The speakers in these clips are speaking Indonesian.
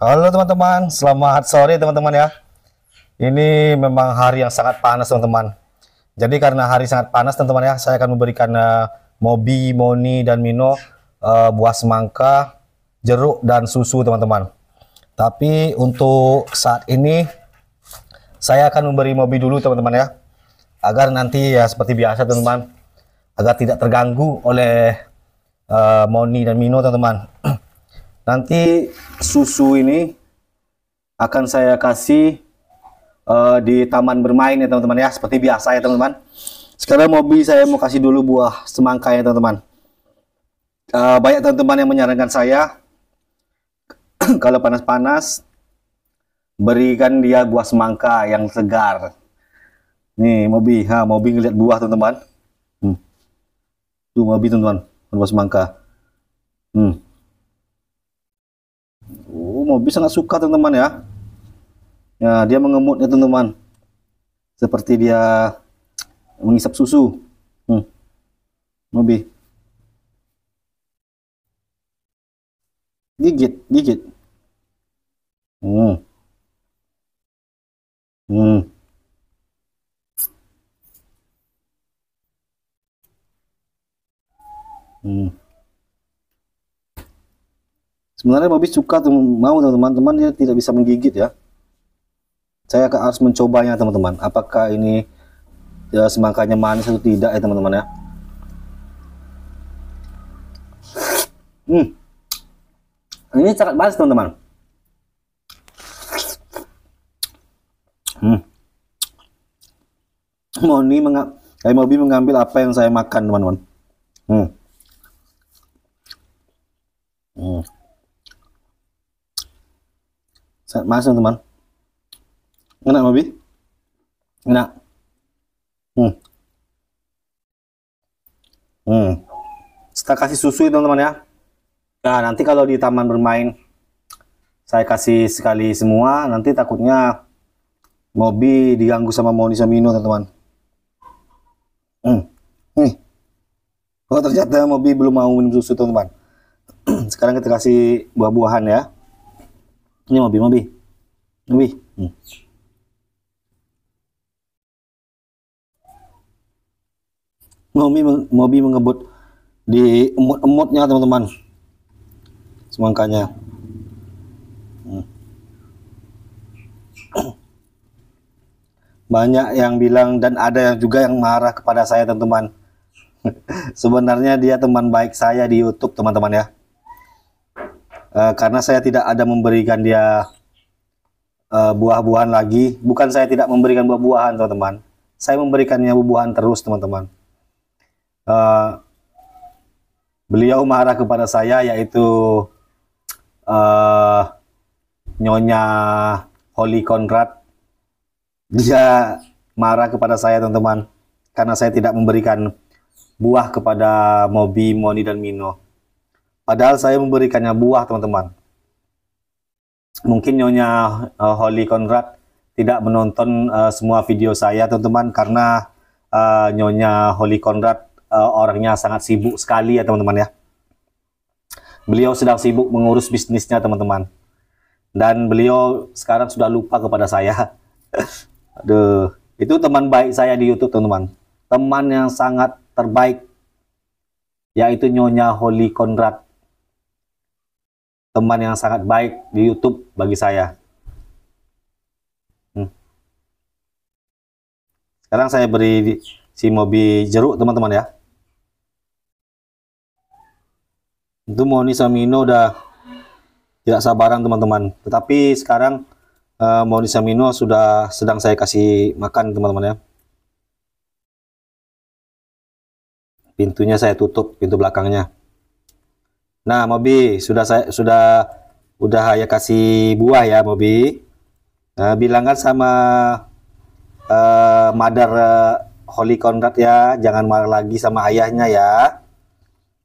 Halo teman-teman, selamat sore teman-teman ya. Ini memang hari yang sangat panas teman-teman. Jadi karena hari sangat panas teman-teman ya, saya akan memberikan uh, Mobi, Moni, dan Mino uh, buah semangka, jeruk, dan susu teman-teman. Tapi untuk saat ini, saya akan memberi Mobi dulu teman-teman ya. Agar nanti ya seperti biasa teman-teman, agar tidak terganggu oleh uh, Moni dan Mino teman-teman. Nanti susu ini akan saya kasih uh, di taman bermain ya teman-teman ya, seperti biasa ya teman-teman. Sekarang mobil saya mau kasih dulu buah semangka ya teman-teman. Uh, banyak teman-teman yang menyarankan saya kalau panas-panas berikan dia buah semangka yang segar. Nih mobil, ha mobil ngeliat buah teman-teman. Hmm. Tuh mobil teman-teman, buah semangka. Hmm mobil sangat suka teman-teman ya. Ya, dia ya teman-teman. Seperti dia mengisap susu. Hmm. Mobil. Gigit, gigit. Hmm. Hmm. Hmm. Sebenarnya babi suka mau teman-teman dia tidak bisa menggigit ya. Saya akan harus mencobanya teman-teman. Apakah ini ya, semangkanya manis atau tidak ya teman-teman ya. Hmm. Ini sangat manis teman-teman. Hmm. Moni mengambil, eh, Kayak mengambil apa yang saya makan teman-teman. Hmm. Sangat masam teman. Enak Babi? Enak. Hmm. Hmm. Setelah kasih susu ya teman-teman ya. Nah nanti kalau di taman bermain saya kasih sekali semua nanti takutnya Mobi diganggu sama mau minum teman-teman. Hmm. Nih. Oh ternyata Mobi belum mau minum susu teman-teman. Sekarang kita kasih buah-buahan ya. Ini mobil, mobil. B. B. Hmm. Mobi, Mobi mengebut di emut-emutnya teman-teman semangkanya hmm. banyak yang bilang dan ada yang juga yang marah kepada saya teman-teman sebenarnya dia teman baik saya di YouTube teman-teman ya Eh, karena saya tidak ada memberikan dia uh, buah-buahan lagi. Bukan saya tidak memberikan buah-buahan, teman-teman. Saya memberikannya buah-buahan terus, teman-teman. Uh, beliau marah kepada saya, yaitu uh, Nyonya Holly Conrad. Dia marah kepada saya, teman-teman, karena saya tidak memberikan buah kepada Mobi, Moni, dan Mino. Padahal saya memberikannya buah, teman-teman. Mungkin Nyonya uh, Holly Conrad tidak menonton uh, semua video saya, teman-teman, karena uh, Nyonya Holly Conrad uh, orangnya sangat sibuk sekali ya, teman-teman ya. Beliau sedang sibuk mengurus bisnisnya, teman-teman. Dan beliau sekarang sudah lupa kepada saya. Aduh, itu teman baik saya di YouTube, teman-teman. Teman yang sangat terbaik yaitu Nyonya Holly Conrad teman yang sangat baik di YouTube bagi saya. Hmm. Sekarang saya beri si Mobi jeruk teman-teman ya. Itu Moni Samino udah tidak sabaran teman-teman. Tetapi sekarang uh, Moni Samino sudah sedang saya kasih makan teman-teman ya. Pintunya saya tutup, pintu belakangnya. Nah, Mobi, sudah saya sudah udah saya kasih buah ya, Mobi. Nah, eh, bilangkan sama uh, mother uh, Holy Conrad ya, jangan marah lagi sama ayahnya ya.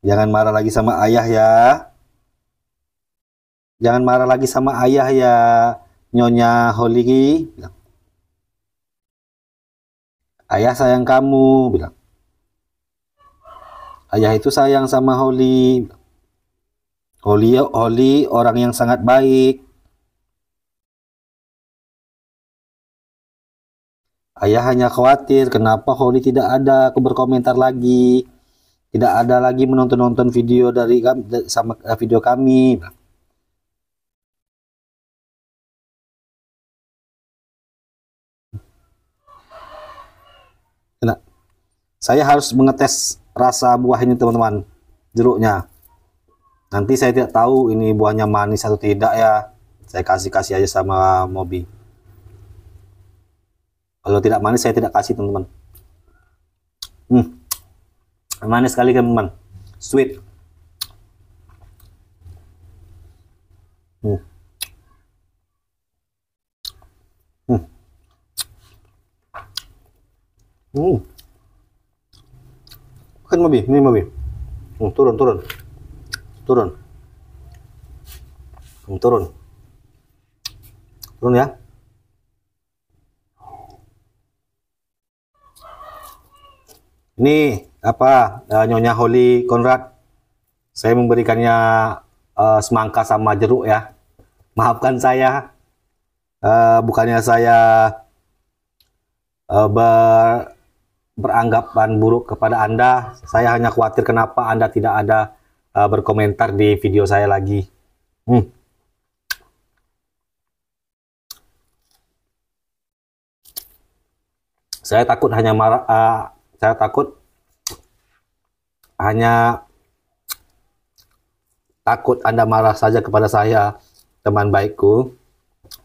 Jangan marah lagi sama ayah ya. Jangan marah lagi sama ayah ya, Nyonya Holy. Bilang. Ayah sayang kamu, bilang. Ayah itu sayang sama Holy. Bilang. Oli, Holly, orang yang sangat baik. Ayah hanya khawatir kenapa Holly tidak ada aku berkomentar lagi. Tidak ada lagi menonton-nonton video dari sama eh, video kami. Nah, saya harus mengetes rasa buah ini teman-teman, jeruknya. Nanti saya tidak tahu ini buahnya manis atau tidak ya. Saya kasih-kasih aja sama Mobi. Kalau tidak manis saya tidak kasih teman-teman. Hmm. Manis sekali teman-teman. Sweet. Hmm. Hmm. Hmm. kan Mobi, ini Mobi. Hmm, turun, turun turun turun turun ya ini apa uh, nyonya Holy Konrad saya memberikannya uh, semangka sama jeruk ya maafkan saya uh, bukannya saya uh, ber beranggapan buruk kepada anda saya hanya khawatir kenapa anda tidak ada uh, berkomentar di video saya lagi. Hmm. Saya takut hanya marah, uh, saya takut hanya takut Anda marah saja kepada saya, teman baikku,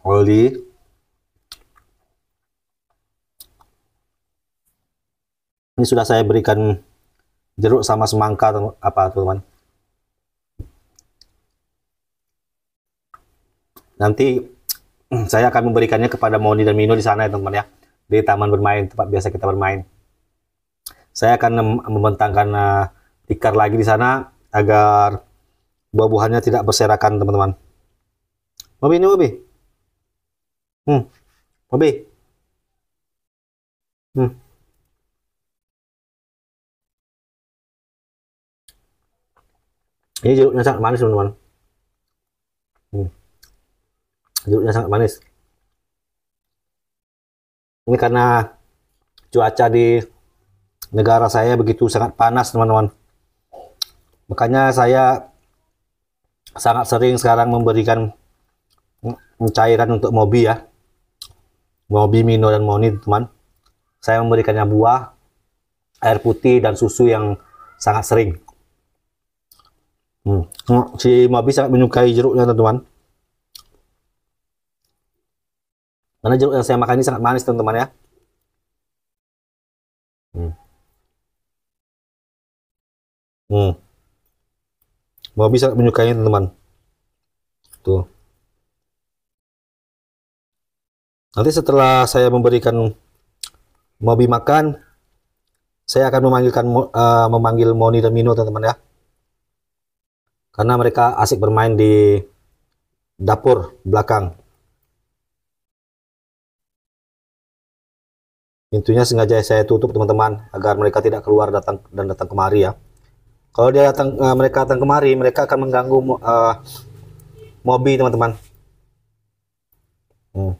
Oli. Ini sudah saya berikan jeruk sama semangka apa teman Nanti hmm, saya akan memberikannya kepada Moni dan Mino di sana ya teman-teman ya. Di taman bermain, tempat biasa kita bermain. Saya akan membentangkan uh, tikar lagi di sana agar buah-buahannya tidak berserakan teman-teman. Bobi ini Bobi. Hmm. Bobi. Hmm. Ini jeruknya sangat manis teman-teman jeruknya sangat manis ini karena cuaca di negara saya begitu sangat panas teman-teman makanya saya sangat sering sekarang memberikan cairan untuk mobi ya mobi mino dan moni teman saya memberikannya buah air putih dan susu yang sangat sering hmm. si mobi sangat menyukai jeruknya teman-teman Karena jeruk yang saya makan ini sangat manis teman-teman ya. Hmm. Hmm. Mau bisa menyukainya teman-teman. Tuh. Nanti setelah saya memberikan Mobi makan, saya akan memanggilkan uh, memanggil Moni dan Mino teman-teman ya. Karena mereka asik bermain di dapur belakang. Pintunya sengaja saya tutup teman-teman agar mereka tidak keluar datang dan datang kemari ya. Kalau dia datang uh, mereka datang kemari, mereka akan mengganggu uh, eh, mobi teman-teman. Hmm.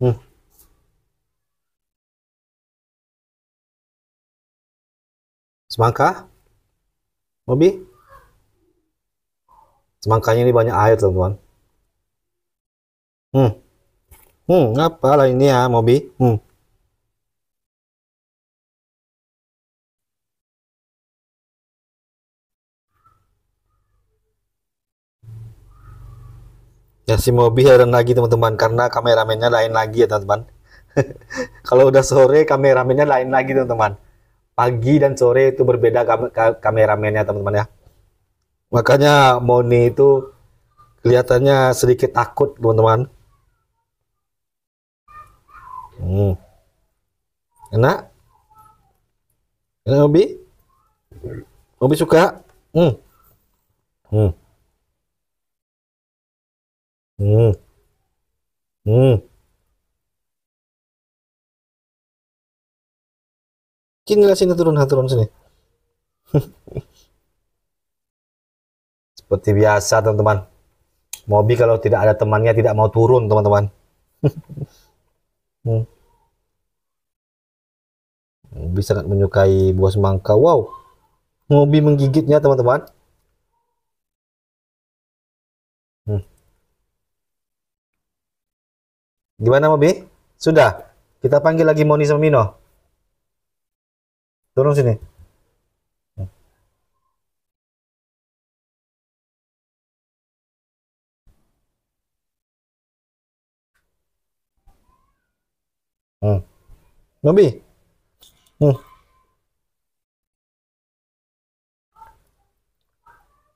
Hmm. Semangka? Mobi? Semangkanya ini banyak air teman-teman. Hmm. Hmm, lah ini ya, Mobi? Hmm. Ya si Mobi heran lagi teman-teman karena kameramennya lain lagi ya teman-teman. Kalau udah sore kameramennya lain lagi teman-teman. Pagi dan sore itu berbeda kam kameramennya teman-teman ya. Makanya Moni itu kelihatannya sedikit takut teman-teman. Hmm. Enak? Enak Obi? Obi suka? Hmm. Hmm. Hmm. Hmm. Kini lah sini turun, turun sini. Seperti biasa teman-teman. Mobi kalau tidak ada temannya tidak mau turun teman-teman. Hmm. hmm sangat menyukai buah semangka. Wow. Mobi menggigitnya, teman-teman. Hmm. Gimana, Mobi? Sudah. Kita panggil lagi Moni sama Mino. Turun sini. Nobi. Hmm.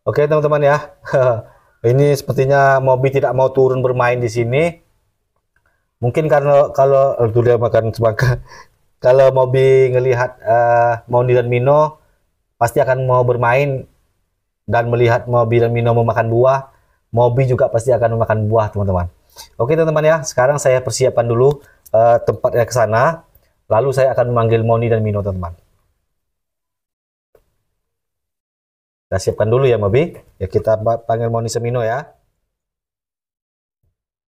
Oke teman-teman ya. Ini sepertinya Mobi tidak mau turun bermain di sini. Mungkin karena kalau itu dia makan semangka. Kalau Mobi ngelihat uh, eh, Maundi dan Mino pasti akan mau bermain dan melihat Mobi dan Mino memakan buah, Mobi juga pasti akan memakan buah, teman-teman. Oke, teman-teman ya. Sekarang saya persiapan dulu uh, eh, tempatnya ke sana. Lalu saya akan memanggil Moni dan Mino teman-teman. Kita siapkan dulu ya Mobi. Ya kita panggil Moni Semino ya.